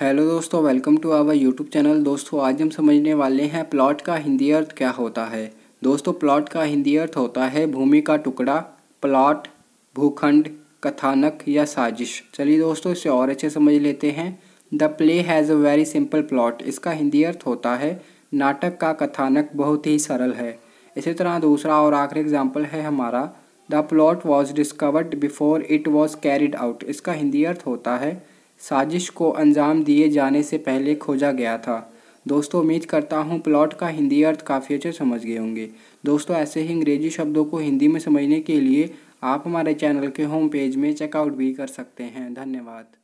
hello दोस्तों welcome to our YouTube channel दोस्तों आज हम समझने वाले हैं प्लॉट का हिंदी अर्थ क्या होता है दोस्तों प्लॉट का हिंदी अर्थ होता है भूमि का टुकड़ा प्लॉट भूखंड कथानक या साजिश चलिए दोस्तों इसे और अच्छे समझ लेते हैं the play has a very simple plot इसका हिंदी अर्थ होता है नाटक का कथानक बहुत ही सरल है इसी तरह दूसरा और आखिरी एग्जाम्पल है हमारा the plot was discovered before it was carried out इसका हिंदी अर्थ होता है साजिश को अंजाम दिए जाने से पहले खोजा गया था दोस्तों उम्मीद करता हूँ प्लॉट का हिंदी अर्थ काफ़ी अच्छे समझ गए होंगे दोस्तों ऐसे ही अंग्रेजी शब्दों को हिंदी में समझने के लिए आप हमारे चैनल के होम पेज में चेकआउट भी कर सकते हैं धन्यवाद